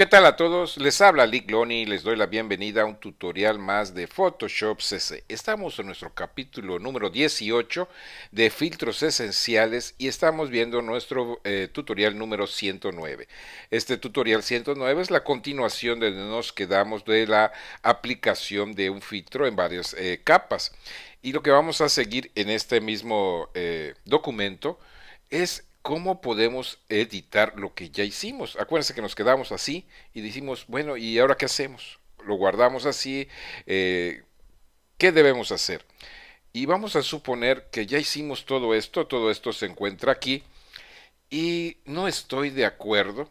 ¿Qué tal a todos? Les habla Lick Loni y les doy la bienvenida a un tutorial más de Photoshop CC. Estamos en nuestro capítulo número 18 de filtros esenciales y estamos viendo nuestro eh, tutorial número 109. Este tutorial 109 es la continuación de donde nos quedamos de la aplicación de un filtro en varias eh, capas. Y lo que vamos a seguir en este mismo eh, documento es ¿cómo podemos editar lo que ya hicimos? Acuérdense que nos quedamos así y decimos, bueno, ¿y ahora qué hacemos? Lo guardamos así, eh, ¿qué debemos hacer? Y vamos a suponer que ya hicimos todo esto, todo esto se encuentra aquí y no estoy de acuerdo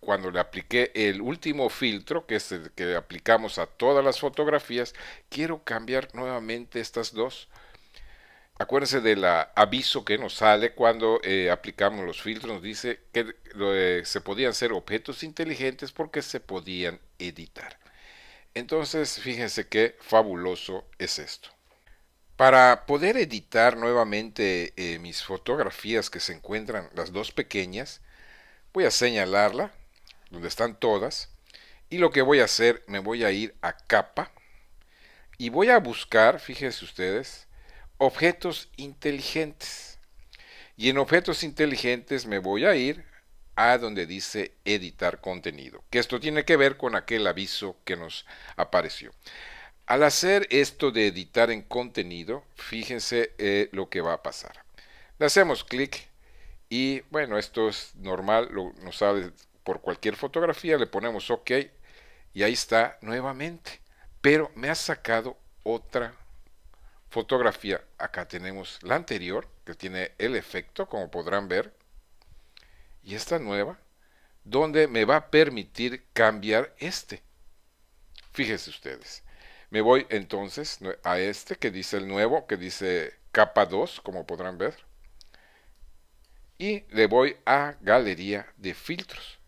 cuando le apliqué el último filtro, que es el que aplicamos a todas las fotografías, quiero cambiar nuevamente estas dos acuérdense del aviso que nos sale cuando eh, aplicamos los filtros, nos dice que eh, se podían ser objetos inteligentes porque se podían editar. Entonces, fíjense qué fabuloso es esto. Para poder editar nuevamente eh, mis fotografías que se encuentran, las dos pequeñas, voy a señalarla, donde están todas, y lo que voy a hacer, me voy a ir a capa, y voy a buscar, fíjense ustedes, objetos inteligentes. Y en objetos inteligentes me voy a ir a donde dice editar contenido, que esto tiene que ver con aquel aviso que nos apareció. Al hacer esto de editar en contenido, fíjense eh, lo que va a pasar. Le hacemos clic y bueno, esto es normal, lo, nos por cualquier fotografía, le ponemos OK y ahí está nuevamente. Pero me ha sacado otra fotografía. Acá tenemos la anterior, que tiene el efecto, como podrán ver. Y esta nueva, donde me va a permitir cambiar este. Fíjense ustedes. Me voy entonces a este que dice el nuevo, que dice capa 2, como podrán ver. Y le voy a galería de filtros.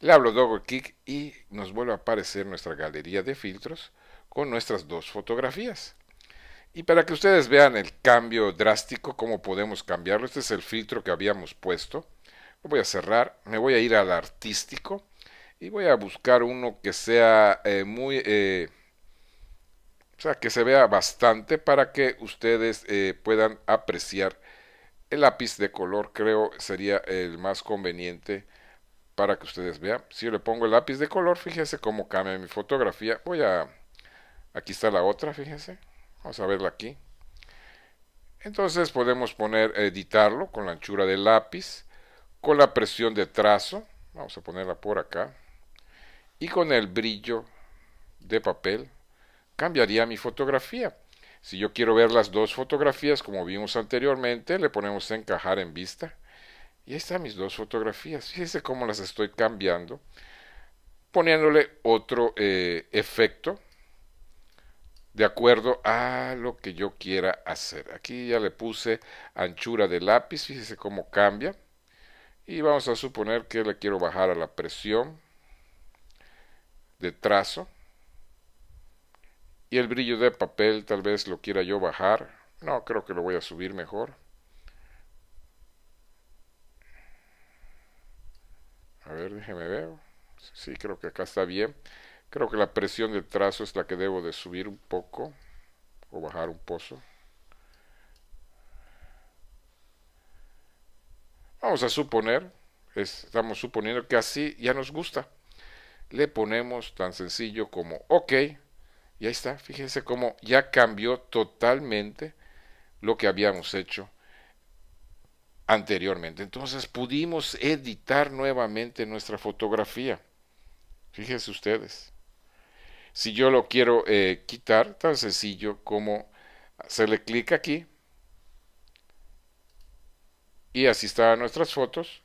Le hablo doble clic y nos vuelve a aparecer nuestra galería de filtros con nuestras dos fotografías. Y para que ustedes vean el cambio drástico, cómo podemos cambiarlo, este es el filtro que habíamos puesto. Lo voy a cerrar, me voy a ir al artístico y voy a buscar uno que sea eh, muy... Eh, o sea, que se vea bastante para que ustedes eh, puedan apreciar el lápiz de color. Creo sería el más conveniente para que ustedes vean. Si yo le pongo el lápiz de color, fíjense cómo cambia mi fotografía. Voy a... Aquí está la otra, fíjense. Vamos a verla aquí. Entonces podemos poner editarlo con la anchura del lápiz, con la presión de trazo, vamos a ponerla por acá, y con el brillo de papel cambiaría mi fotografía. Si yo quiero ver las dos fotografías como vimos anteriormente, le ponemos encajar en vista. Y ahí están mis dos fotografías. Fíjense cómo las estoy cambiando, poniéndole otro eh, efecto de acuerdo a lo que yo quiera hacer. Aquí ya le puse anchura de lápiz, fíjese cómo cambia. Y vamos a suponer que le quiero bajar a la presión de trazo. Y el brillo de papel tal vez lo quiera yo bajar. No, creo que lo voy a subir mejor. A ver, déjeme ver. Sí, creo que acá está bien. Creo que la presión de trazo es la que debo de subir un poco o bajar un pozo. Vamos a suponer, estamos suponiendo que así ya nos gusta. Le ponemos tan sencillo como OK. Y ahí está, fíjense cómo ya cambió totalmente lo que habíamos hecho anteriormente. Entonces pudimos editar nuevamente nuestra fotografía. Fíjense ustedes. Si yo lo quiero eh, quitar, tan sencillo como hacerle clic aquí. Y así están nuestras fotos.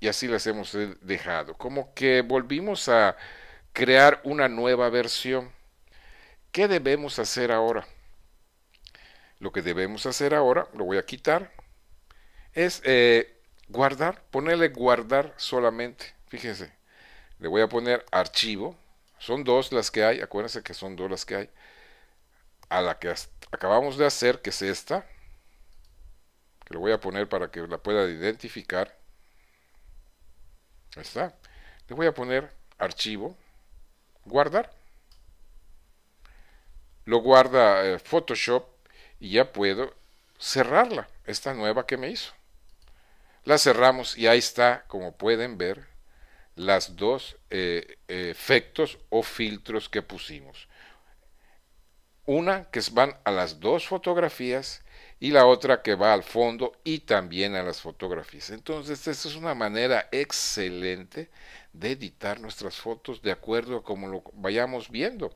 Y así las hemos dejado. Como que volvimos a crear una nueva versión. ¿Qué debemos hacer ahora? Lo que debemos hacer ahora, lo voy a quitar, es eh, guardar, ponerle guardar solamente. Fíjense, le voy a poner archivo, son dos las que hay, acuérdense que son dos las que hay. A la que acabamos de hacer, que es esta, que lo voy a poner para que la pueda identificar. Ahí está. Le voy a poner archivo, guardar. Lo guarda eh, Photoshop y ya puedo cerrarla, esta nueva que me hizo. La cerramos y ahí está, como pueden ver, las dos eh, efectos o filtros que pusimos. Una que van a las dos fotografías y la otra que va al fondo y también a las fotografías. Entonces, esta es una manera excelente de editar nuestras fotos de acuerdo a como lo vayamos viendo.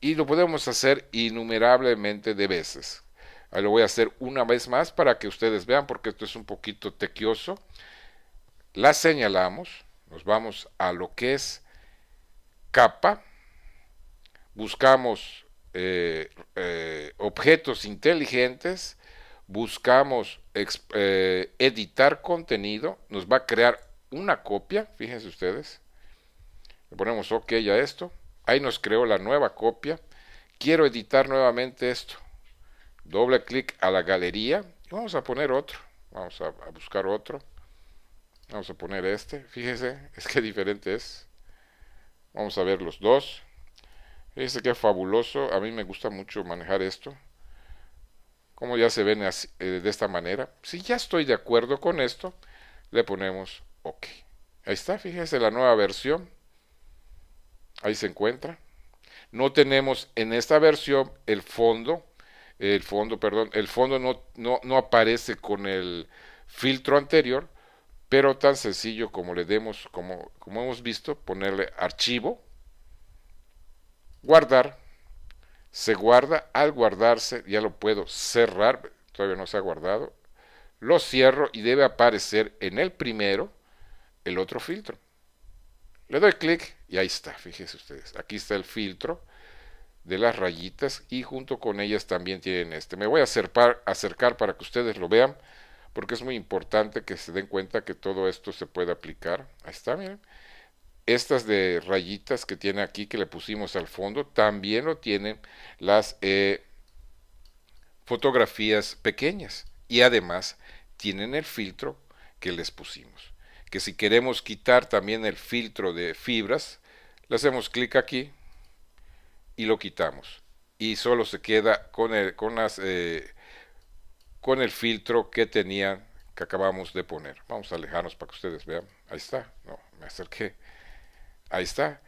Y lo podemos hacer innumerablemente de veces. Ahí lo voy a hacer una vez más para que ustedes vean, porque esto es un poquito tequioso la señalamos, nos vamos a lo que es capa, buscamos eh, eh, objetos inteligentes, buscamos eh, editar contenido, nos va a crear una copia, fíjense ustedes, le ponemos OK a esto, ahí nos creó la nueva copia, quiero editar nuevamente esto, doble clic a la galería, y vamos a poner otro, vamos a buscar otro, Vamos a poner este. Fíjese, es que diferente es. Vamos a ver los dos. Fíjese que fabuloso. A mí me gusta mucho manejar esto. Como ya se ven eh, de esta manera. Si ya estoy de acuerdo con esto, le ponemos OK. Ahí está, fíjese la nueva versión. Ahí se encuentra. No tenemos en esta versión el fondo. El fondo, perdón. El fondo no, no aparece con el filtro anterior pero tan sencillo como le demos, como, como hemos visto, ponerle archivo, guardar, se guarda, al guardarse ya lo puedo cerrar, todavía no se ha guardado, lo cierro y debe aparecer en el primero el otro filtro. Le doy clic y ahí está, fíjense ustedes, aquí está el filtro de las rayitas y junto con ellas también tienen este. Me voy a acercar para que ustedes lo vean porque es muy importante que se den cuenta que todo esto se puede aplicar. Ahí está, miren. Estas de rayitas que tiene aquí, que le pusimos al fondo, también lo tienen las eh, fotografías pequeñas. Y además tienen el filtro que les pusimos. Que si queremos quitar también el filtro de fibras, le hacemos clic aquí y lo quitamos. Y solo se queda con, el, con las... Eh, con el filtro que tenían que acabamos de poner. Vamos a alejarnos para que ustedes vean. Ahí está. No, me acerqué. Ahí está.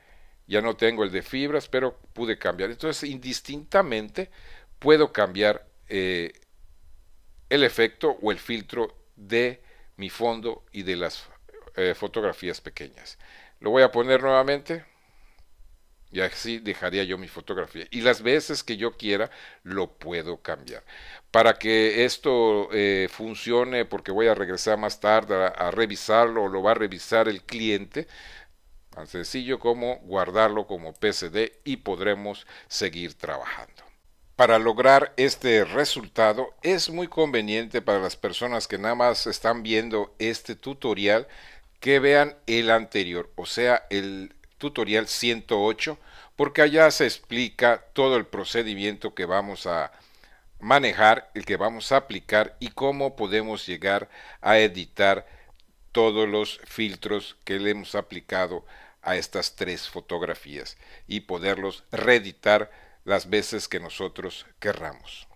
Ya no tengo el de fibras, pero pude cambiar. Entonces, indistintamente, puedo cambiar eh, el efecto o el filtro de mi fondo y de las eh, fotografías pequeñas. Lo voy a poner nuevamente. Y así dejaría yo mi fotografía. Y las veces que yo quiera lo puedo cambiar. Para que esto eh, funcione, porque voy a regresar más tarde a, revisarlo o lo va a revisar el cliente, tan sencillo como guardarlo como PSD y podremos seguir trabajando. Para lograr este resultado es muy conveniente para las personas que nada más están viendo este tutorial que vean el anterior, o sea, el tutorial 108 porque allá se explica todo el procedimiento que vamos a manejar, el que vamos a aplicar y cómo podemos llegar a editar todos los filtros que le hemos aplicado a estas tres fotografías y poderlos reeditar las veces que nosotros querramos.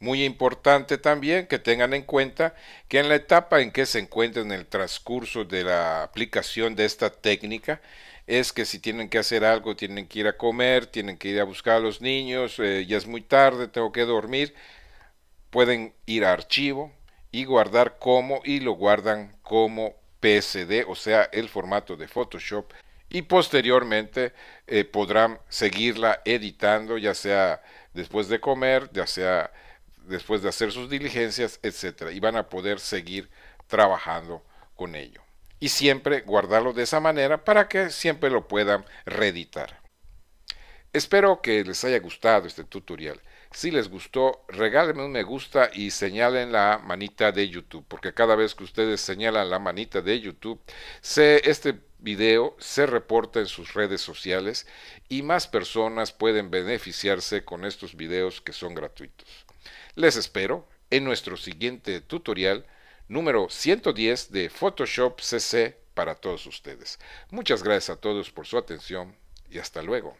Muy importante también que tengan en cuenta que en la etapa en que se encuentran en el transcurso de la aplicación de esta técnica, es que si tienen que hacer algo, tienen que ir a comer, tienen que ir a buscar a los niños, eh, ya es muy tarde, tengo que dormir, pueden ir a archivo y guardar como y lo guardan como PSD, o sea, el formato de Photoshop y posteriormente eh, podrán seguirla editando, ya sea después de comer, ya sea después de hacer sus diligencias, etcétera, y van a poder seguir trabajando con ello y siempre guardarlo de esa manera para que siempre lo puedan reeditar. Espero que les haya gustado este tutorial. Si les gustó, regálenme un me gusta y señalen la manita de YouTube, porque cada vez que ustedes señalan la manita de YouTube, se, este video se reporta en sus redes sociales y más personas pueden beneficiarse con estos videos que son gratuitos. Les espero en nuestro siguiente tutorial número 110 de Photoshop CC para todos ustedes. Muchas gracias a todos por su atención y hasta luego.